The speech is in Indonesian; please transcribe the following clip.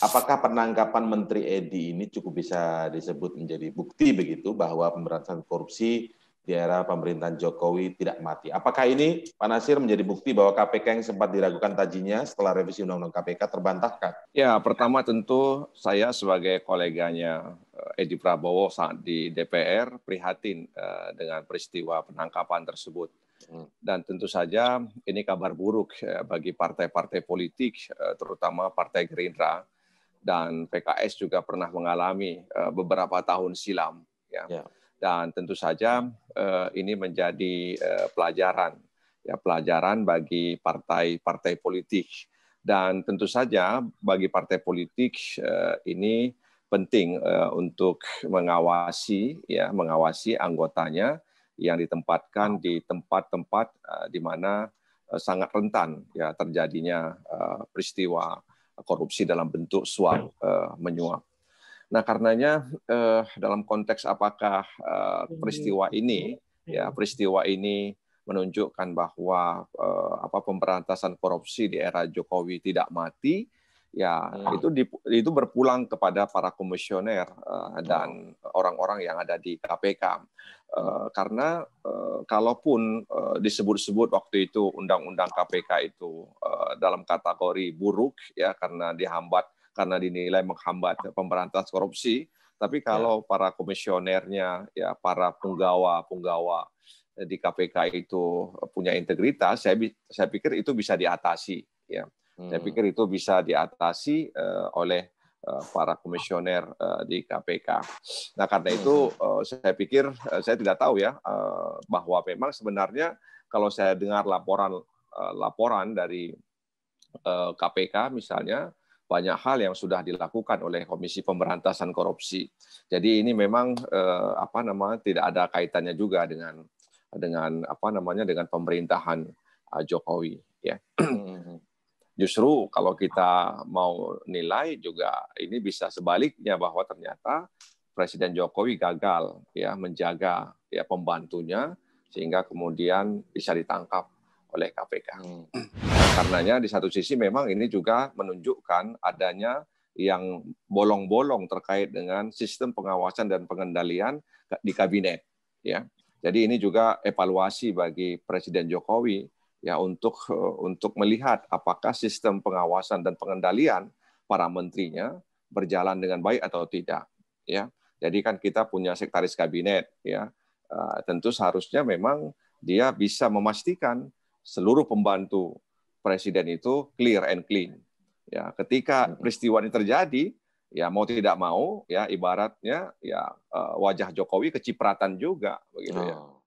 Apakah penangkapan Menteri Edi ini cukup bisa disebut menjadi bukti begitu bahwa pemberantasan korupsi di era pemerintahan Jokowi tidak mati? Apakah ini, Pak Nasir, menjadi bukti bahwa KPK yang sempat diragukan tajinya setelah revisi Undang-Undang KPK terbantahkan? Ya, pertama tentu saya sebagai koleganya eh, Edi Prabowo saat di DPR prihatin eh, dengan peristiwa penangkapan tersebut. Hmm. Dan tentu saja ini kabar buruk eh, bagi partai-partai politik, terutama Partai Gerindra, dan PKS juga pernah mengalami eh, beberapa tahun silam. Ya. ya. Dan tentu saja eh, ini menjadi eh, pelajaran, ya pelajaran bagi partai-partai politik. Dan tentu saja bagi partai politik ini penting untuk mengawasi, ya mengawasi anggotanya yang ditempatkan di tempat-tempat di mana sangat rentan ya terjadinya peristiwa korupsi dalam bentuk suap eh, menyuap. Nah, karenanya eh, dalam konteks apakah eh, peristiwa ini iya. ya peristiwa ini menunjukkan bahwa apa pemberantasan korupsi di era Jokowi tidak mati, ya iya. itu di, itu berpulang kepada para komisioner dan orang-orang yang ada di KPK. Eh, karena eh, kalaupun eh, disebut-sebut waktu itu undang-undang KPK itu dalam kategori buruk ya karena dihambat karena dinilai menghambat pemberantasan korupsi, tapi ya. kalau para komisionernya, ya para penggawa-penggawa di KPK itu punya integritas, saya saya pikir itu bisa diatasi. Ya, saya hmm. pikir itu bisa diatasi uh, oleh Eh, para komisioner eh, di KPK. Nah karena itu hmm. eh, saya pikir saya tidak tahu ya bahwa memang sebenarnya kalau saya dengar laporan laporan dari KPK misalnya banyak hal yang sudah dilakukan oleh Komisi Pemberantasan Korupsi. Jadi ini memang apa namanya tidak ada kaitannya juga dengan dengan apa namanya dengan pemerintahan Jokowi ya. Hmm, hmm, justru kalau kita mau nilai juga ini bisa sebaliknya bahwa ternyata Presiden Jokowi gagal ya menjaga ya pembantunya sehingga kemudian bisa ditangkap oleh KPK. Hmm. Karenanya di satu sisi memang ini juga menunjukkan adanya yang bolong-bolong terkait dengan sistem pengawasan dan pengendalian di kabinet ya. Jadi ini juga evaluasi bagi Presiden Jokowi ya untuk eh, untuk melihat apakah sistem pengawasan dan pengendalian para menterinya berjalan dengan baik atau tidak ya jadi kan kita punya sekretaris kabinet ya eh, tentu seharusnya memang dia bisa memastikan seluruh pembantu presiden itu clear and clean ya ketika peristiwa ini terjadi ya mau tidak mau ya ibaratnya ya eh, wajah Jokowi kecipratan juga begitu ya oh